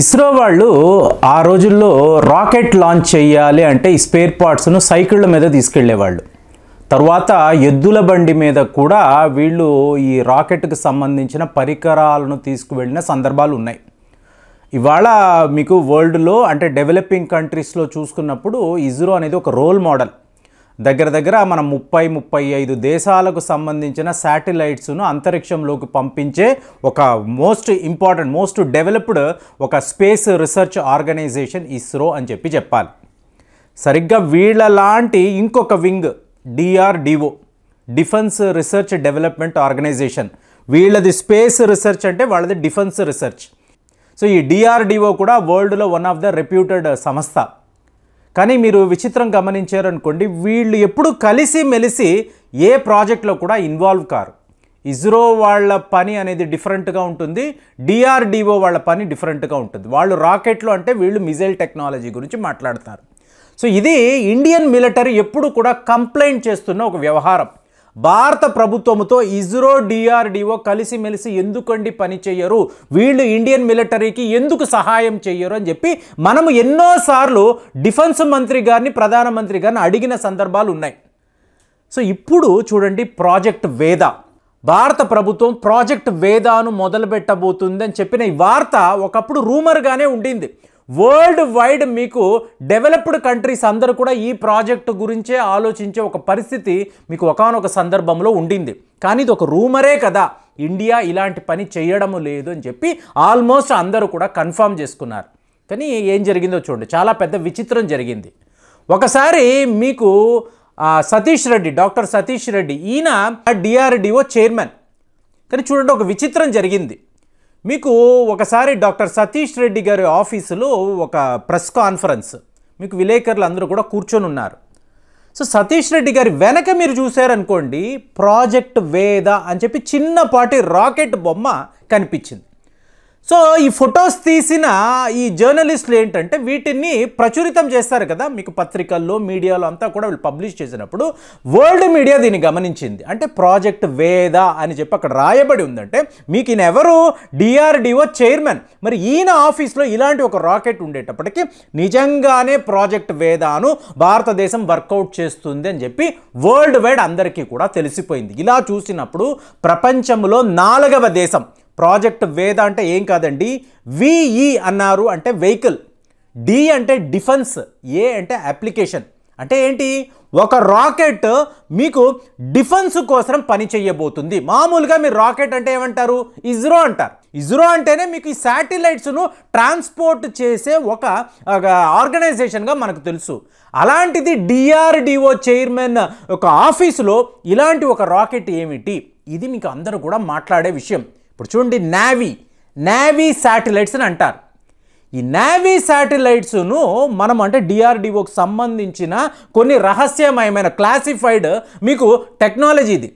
ఇస్రో వాళ్ళు ఆ రోజుల్లో రాకెట్ లాంచ్ చేయాలి అంటే ఈ స్పేర్ పార్ట్స్ను సైకిళ్ళ మీద తీసుకెళ్లేవాళ్ళు తర్వాత ఎద్దుల బండి మీద కూడా వీళ్ళు ఈ రాకెట్కి సంబంధించిన పరికరాలను తీసుకువెళ్ళిన సందర్భాలు ఉన్నాయి ఇవాళ మీకు వరల్డ్లో అంటే డెవలపింగ్ కంట్రీస్లో చూసుకున్నప్పుడు ఇజ్రో అనేది ఒక రోల్ మోడల్ దగ్గర దగ్గర మన ముప్పై ముప్పై ఐదు దేశాలకు సంబంధించిన శాటిలైట్స్ను అంతరిక్షంలోకి పంపించే ఒక మోస్ట్ ఇంపార్టెంట్ మోస్ట్ డెవలప్డ్ ఒక స్పేస్ రీసెర్చ్ ఆర్గనైజేషన్ ఇస్రో అని చెప్పి చెప్పాలి సరిగ్గా వీళ్ళ లాంటి ఇంకొక wing DRDO defence research development organization వీళ్ళది స్పేస్ రీసెర్చ్ అంటే వాళ్ళది డిఫెన్స్ రీసెర్చ్ సో ఈ డిఆర్డిఓ కూడా వరల్డ్లో వన్ ఆఫ్ ద రెప్యూటెడ్ సంస్థ కానీ మీరు విచిత్రం గమనించారనుకోండి వీళ్ళు ఎప్పుడు కలిసి మెలిసి ఏ ప్రాజెక్ట్లో కూడా ఇన్వాల్వ్ కారు ఇస్రో వాళ్ళ పని అనేది డిఫరెంట్గా ఉంటుంది డిఆర్డిఓ వాళ్ళ పని డిఫరెంట్గా ఉంటుంది వాళ్ళు రాకెట్లు అంటే వీళ్ళు మిజైల్ టెక్నాలజీ గురించి మాట్లాడతారు సో ఇది ఇండియన్ మిలిటరీ ఎప్పుడు కూడా కంప్లైంట్ చేస్తున్న ఒక వ్యవహారం భారత ప్రభుత్వంతో ఇజ్రో డిఆర్డిఓ కలిసిమెలిసి ఎందుకండి పని చేయరు వీళ్ళు ఇండియన్ మిలిటరీకి ఎందుకు సహాయం చేయరు అని చెప్పి మనము ఎన్నోసార్లు డిఫెన్స్ మంత్రి గారిని ప్రధానమంత్రి గారిని అడిగిన సందర్భాలు ఉన్నాయి సో ఇప్పుడు చూడండి ప్రాజెక్ట్ వేద భారత ప్రభుత్వం ప్రాజెక్ట్ వేదాను అని చెప్పిన ఈ వార్త ఒకప్పుడు రూమర్గానే ఉండింది వరల్డ్ వైడ్ మీకు డెవలప్డ్ కంట్రీస్ అందరూ కూడా ఈ ప్రాజెక్ట్ గురించే ఆలోచించే ఒక పరిస్థితి మీకు ఒకనొక సందర్భంలో ఉండింది కానీ ఇది ఒక రూమరే కదా ఇండియా ఇలాంటి పని చేయడము లేదు అని చెప్పి ఆల్మోస్ట్ అందరూ కూడా కన్ఫర్మ్ చేసుకున్నారు కానీ ఏం జరిగిందో చూడండి చాలా పెద్ద విచిత్రం జరిగింది ఒకసారి మీకు సతీష్ రెడ్డి డాక్టర్ సతీష్ రెడ్డి ఈయన డిఆర్డిఓ చైర్మన్ కానీ చూడండి ఒక విచిత్రం జరిగింది మీకు ఒకసారి డాక్టర్ సతీష్ రెడ్డి గారి ఆఫీసులో ఒక ప్రెస్ కాన్ఫరెన్స్ మీకు విలేకరులు అందరూ కూడా కూర్చొని ఉన్నారు సో సతీష్ రెడ్డి గారి వెనక మీరు చూశారనుకోండి ప్రాజెక్ట్ వేద అని చెప్పి చిన్నపాటి రాకెట్ బొమ్మ కనిపించింది సో ఈ ఫొటోస్ తీసిన ఈ జర్నలిస్టులు ఏంటంటే వీటిని ప్రచురితం చేస్తారు కదా మీకు పత్రికల్లో మీడియాలో అంతా కూడా వీళ్ళు పబ్లిష్ చేసినప్పుడు వరల్డ్ మీడియా దీన్ని గమనించింది అంటే ప్రాజెక్ట్ వేద అని చెప్పి అక్కడ రాయబడి ఉందంటే మీకు ఈయన ఎవరు డిఆర్డిఓ చైర్మన్ మరి ఈయన ఆఫీస్లో ఇలాంటి ఒక రాకెట్ ఉండేటప్పటికీ నిజంగానే ప్రాజెక్ట్ వేదాను భారతదేశం వర్కౌట్ చేస్తుంది అని చెప్పి వరల్డ్ వైడ్ అందరికీ కూడా తెలిసిపోయింది ఇలా చూసినప్పుడు ప్రపంచంలో నాలుగవ దేశం ప్రాజెక్ట్ వేద అంటే ఏం కాదండి విఈ అన్నారు అంటే వెహికల్ డి అంటే డిఫెన్స్ ఏ అంటే అప్లికేషన్ అంటే ఏంటి ఒక రాకెట్ మీకు డిఫెన్స్ కోసం పని చేయబోతుంది మామూలుగా మీరు రాకెట్ అంటే ఏమంటారు ఇజ్రో అంటారు ఇజ్రో అంటేనే మీకు ఈ శాటిలైట్స్ను ట్రాన్స్పోర్ట్ చేసే ఒక ఆర్గనైజేషన్గా మనకు తెలుసు అలాంటిది డిఆర్డిఓ చైర్మన్ ఒక ఆఫీసులో ఇలాంటి ఒక రాకెట్ ఏమిటి ఇది మీకు అందరూ కూడా మాట్లాడే విషయం ఇప్పుడు చూడండి నావీ నావీ శాటిలైట్స్ అని అంటారు ఈ నావీ శాటిలైట్స్ను మనం అంటే డిఆర్డిఓకి సంబంధించిన కొన్ని రహస్యమయమైన క్లాసిఫైడ్ మీకు టెక్నాలజీ ఇది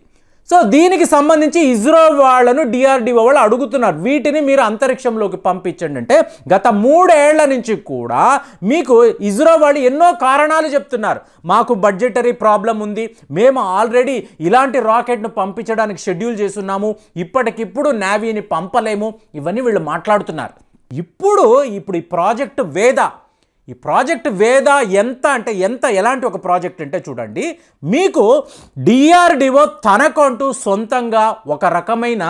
సో దీనికి సంబంధించి ఇస్రో వాళ్ళను డిఆర్డిఓ వాళ్ళు అడుగుతున్నారు వీటిని మీరు అంతరిక్షంలోకి పంపించండి అంటే గత మూడేళ్ల నుంచి కూడా మీకు ఇస్రో వాళ్ళు ఎన్నో కారణాలు చెప్తున్నారు మాకు బడ్జెటరీ ప్రాబ్లం ఉంది మేము ఆల్రెడీ ఇలాంటి రాకెట్ను పంపించడానికి షెడ్యూల్ చేస్తున్నాము ఇప్పటికిప్పుడు నావీని పంపలేము ఇవన్నీ వీళ్ళు మాట్లాడుతున్నారు ఇప్పుడు ఇప్పుడు ఈ ప్రాజెక్టు వేద ఈ ప్రాజెక్ట్ వేద ఎంత అంటే ఎంత ఎలాంటి ఒక ప్రాజెక్ట్ అంటే చూడండి మీకు డిఆర్డిఓ తనకంటూ సొంతంగా ఒక రకమైన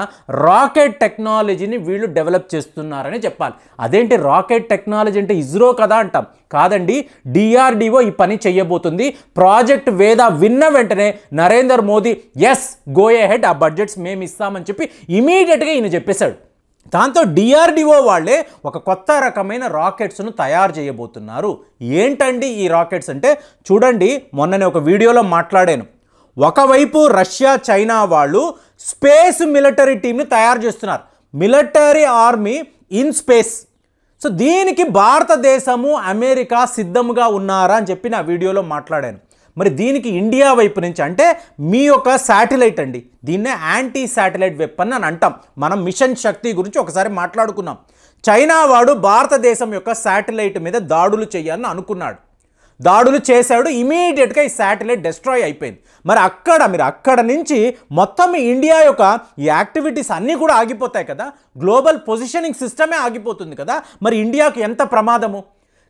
రాకెట్ టెక్నాలజీని వీళ్ళు డెవలప్ చేస్తున్నారని చెప్పాలి అదేంటి రాకెట్ టెక్నాలజీ అంటే ఇస్రో కదా అంటాం కాదండి డిఆర్డిఓ ఈ పని చేయబోతుంది ప్రాజెక్ట్ వేద విన్న వెంటనే Narendra Modi yes go ahead ఆ బడ్జెట్స్ మేము ఇస్తామని చెప్పి ఇమీడియట్గా ఈయన చెప్పేశాడు దాంతో డిఆర్డిఓ వాళ్ళే ఒక కొత్త రకమైన రాకెట్స్ను తయారు చేయబోతున్నారు ఏంటండి ఈ రాకెట్స్ అంటే చూడండి మొన్ననే ఒక వీడియోలో మాట్లాడాను ఒకవైపు రష్యా చైనా వాళ్ళు స్పేస్ మిలిటరీ టీమ్ని తయారు చేస్తున్నారు military army in space so దీనికి భారతదేశము అమెరికా సిద్ధముగా ఉన్నారా అని చెప్పి నా వీడియోలో మాట్లాడాను మరి దీనికి ఇండియా వైపు నుంచి అంటే మీ యొక్క శాటిలైట్ అండి దీన్నే యాంటీ శాటిలైట్ వెప్ అని అంటాం మనం మిషన్ శక్తి గురించి ఒకసారి మాట్లాడుకున్నాం చైనా వాడు భారతదేశం యొక్క శాటిలైట్ మీద దాడులు చేయాలని అనుకున్నాడు దాడులు చేశాడు ఇమీడియట్గా ఈ శాటిలైట్ డిస్ట్రాయ్ అయిపోయింది మరి అక్కడ మీరు అక్కడ నుంచి మొత్తం ఇండియా యొక్క ఈ యాక్టివిటీస్ అన్నీ కూడా ఆగిపోతాయి కదా గ్లోబల్ పొజిషనింగ్ సిస్టమే ఆగిపోతుంది కదా మరి ఇండియాకు ఎంత ప్రమాదము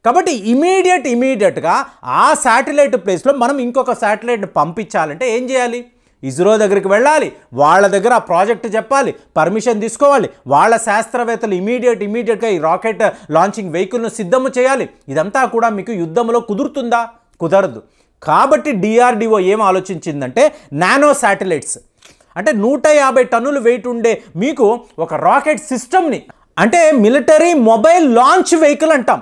కాబట్టి ఇమీడియట్ ఇమీడియట్గా ఆ శాటిలైట్ ప్లేస్లో మనం ఇంకొక శాటిలైట్ని పంపించాలంటే ఏం చేయాలి ఇస్రో దగ్గరికి వెళ్ళాలి వాళ్ళ దగ్గర ఆ ప్రాజెక్ట్ చెప్పాలి పర్మిషన్ తీసుకోవాలి వాళ్ళ శాస్త్రవేత్తలు ఇమీడియట్ ఇమీడియట్గా ఈ రాకెట్ లాంచింగ్ వెహికల్ను సిద్ధము చేయాలి ఇదంతా కూడా మీకు యుద్ధంలో కుదురుతుందా కుదరదు కాబట్టి డిఆర్డిఓ ఏం ఆలోచించిందంటే నానో శాటిలైట్స్ అంటే నూట యాభై టన్నులు వెయిట్ ఉండే మీకు ఒక రాకెట్ సిస్టమ్ని అంటే మిలిటరీ మొబైల్ లాంచ్ వెహికల్ అంటాం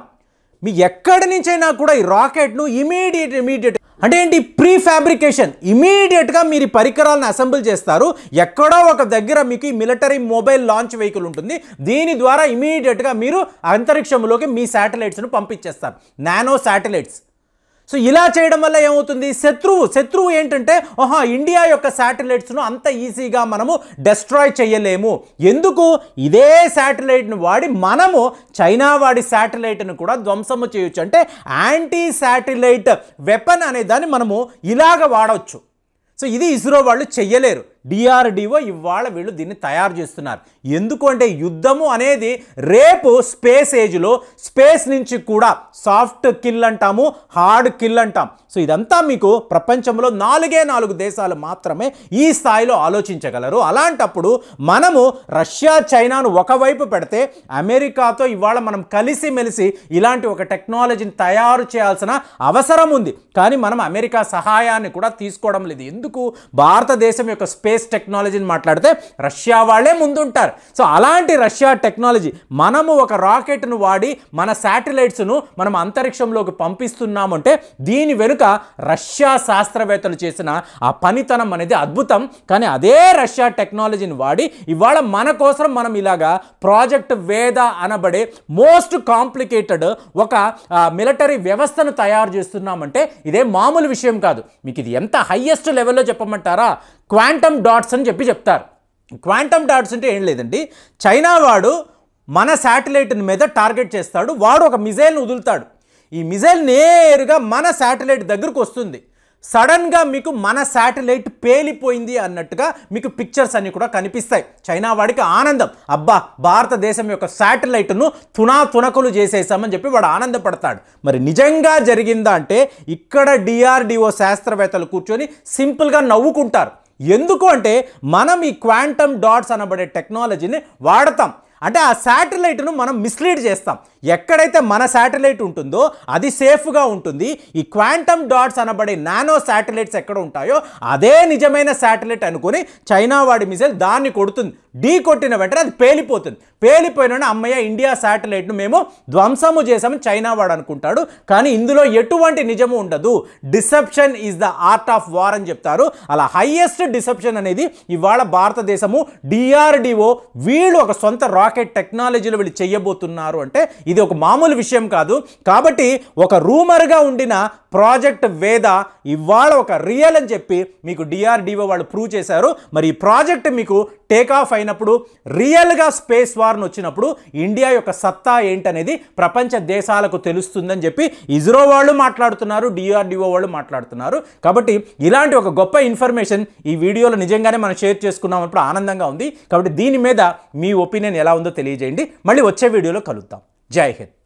మీ ఎక్కడి నుంచైనా కూడా ఈ రాకెట్ను ఇమీడియట్ ఇమీడియట్ అంటే ఏంటి ప్రీ ఫ్యాబ్రికేషన్ ఇమీడియట్గా మీరు పరికరాలను అసెంబుల్ చేస్తారు ఎక్కడో ఒక దగ్గర మీకు ఈ మిలిటరీ మొబైల్ లాంచ్ వెహికల్ ఉంటుంది దీని ద్వారా ఇమీడియట్గా మీరు అంతరిక్షంలోకి మీ శాటిలైట్స్ను పంపించేస్తారు నానో శాటిలైట్స్ సో ఇలా చేయడం వల్ల ఏమవుతుంది శత్రువు శత్రువు ఏంటంటే ఓహా ఇండియా యొక్క శాటిలైట్స్ను అంత ఈజీగా మనము డెస్ట్రాయ్ చేయలేము ఎందుకు ఇదే శాటిలైట్ను వాడి మనము చైనా వాడి శాటిలైట్ను కూడా ధ్వంసము చేయొచ్చు అంటే యాంటీ శాటిలైట్ వెపన్ అనే దాన్ని మనము ఇలాగ వాడవచ్చు సో ఇది ఇస్రో వాళ్ళు చెయ్యలేరు డిఆర్డిఓ ఇవాళ వీళ్ళు దీన్ని తయారు చేస్తున్నారు ఎందుకు అంటే యుద్ధము అనేది రేపు స్పేస్ ఏజ్లో స్పేస్ నుంచి కూడా సాఫ్ట్ కిల్ అంటాము హార్డ్ కిల్ అంటాం సో ఇదంతా మీకు ప్రపంచంలో నాలుగే నాలుగు దేశాలు మాత్రమే ఈ స్థాయిలో ఆలోచించగలరు అలాంటప్పుడు మనము రష్యా చైనాను ఒకవైపు పెడితే అమెరికాతో ఇవాళ మనం కలిసిమెలిసి ఇలాంటి ఒక టెక్నాలజీని తయారు చేయాల్సిన అవసరం ఉంది కానీ మనం అమెరికా సహాయాన్ని కూడా తీసుకోవడం లేదు ఎందుకు భారతదేశం యొక్క స్పేస్ స్పేస్ టెక్నాలజీని మాట్లాడితే రష్యా వాళ్ళే ముందుంటారు సో అలాంటి రష్యా టెక్నాలజీ మనము ఒక రాకెట్ను వాడి మన శాటిలైట్స్ను మనం అంతరిక్షంలోకి పంపిస్తున్నామంటే దీని వెనుక రష్యా శాస్త్రవేత్తలు చేసిన ఆ పనితనం అనేది అద్భుతం కానీ అదే రష్యా టెక్నాలజీని వాడి ఇవాళ మన కోసం మనం ఇలాగా ప్రాజెక్ట్ వేద అనబడే మోస్ట్ కాంప్లికేటెడ్ ఒక మిలిటరీ వ్యవస్థను తయారు చేస్తున్నామంటే ఇదే మామూలు విషయం కాదు మీకు ఇది ఎంత హయ్యెస్ట్ లెవెల్లో చెప్పమంటారా క్వాంటమ్ డాట్స్ అని చెప్పి చెప్తారు క్వాంటమ్ డాట్స్ అంటే ఏం లేదండి చైనా వాడు మన శాటిలైట్ని మీద టార్గెట్ చేస్తాడు వాడు ఒక మిజైల్ని వదులుతాడు ఈ మిజైల్ నేరుగా మన శాటిలైట్ దగ్గరకు వస్తుంది సడన్గా మీకు మన శాటిలైట్ పేలిపోయింది అన్నట్టుగా మీకు పిక్చర్స్ అన్నీ కూడా కనిపిస్తాయి చైనా వాడికి ఆనందం అబ్బా భారతదేశం యొక్క శాటిలైట్ను తునా తునకులు చేసేసామని చెప్పి వాడు ఆనందపడతాడు మరి నిజంగా జరిగిందా అంటే ఇక్కడ డిఆర్డిఓ శాస్త్రవేత్తలు కూర్చొని సింపుల్గా నవ్వుకుంటారు ఎందుకు అంటే మనం ఈ క్వాంటమ్ డాట్స్ అనబడే టెక్నాలజీని వాడతాం అంటే ఆ శాటిలైట్ను మనం మిస్లీడ్ చేస్తాం ఎక్కడైతే మన శాటిలైట్ ఉంటుందో అది సేఫ్గా ఉంటుంది ఈ క్వాంటమ్ డాట్స్ అనబడే నానో శాటిలైట్స్ ఎక్కడ ఉంటాయో అదే నిజమైన శాటిలైట్ అనుకుని చైనా వాడి మిసైల్ దాన్ని కొడుతుంది ఢీ కొట్టిన వెంటనే అది పేలిపోతుంది పేలిపోయిన అమ్మయ్య ఇండియా శాటిలైట్ను మేము ధ్వంసము చేసామని చైనా వాడు అనుకుంటాడు కానీ ఇందులో ఎటువంటి నిజము ఉండదు deception is the art of war అని చెప్తారు అలా హైయెస్ట్ డిసెప్షన్ అనేది ఇవాళ భారతదేశము డిఆర్డిఓ వీళ్ళు ఒక సొంత రా రాకెట్ టెక్నాలజీలో వీళ్ళు చేయబోతున్నారు అంటే ఇది ఒక మామూలు విషయం కాదు కాబట్టి ఒక రూమర్గా ఉండిన ప్రాజెక్ట్ వేద ఇవాళ ఒక రియల్ అని చెప్పి మీకు డిఆర్డిఓ వాళ్ళు ప్రూవ్ చేశారు మరి ఈ ప్రాజెక్ట్ మీకు టేక్ ఆఫ్ అయినప్పుడు రియల్గా స్పేస్ వార్ను వచ్చినప్పుడు ఇండియా యొక్క సత్తా ఏంటనేది ప్రపంచ దేశాలకు తెలుస్తుందని చెప్పి ఇజ్రో వాళ్ళు మాట్లాడుతున్నారు డిఆర్డిఓ వాళ్ళు మాట్లాడుతున్నారు కాబట్టి ఇలాంటి ఒక గొప్ప ఇన్ఫర్మేషన్ ఈ వీడియోలో నిజంగానే మనం షేర్ చేసుకున్నామన్నప్పుడు ఆనందంగా ఉంది కాబట్టి దీని మీద మీ ఒపీనియన్ ఎలా ఎలా ఉందో తెలియజేయండి మళ్ళీ వచ్చే వీడియోలో కలుద్దాం జై హింద్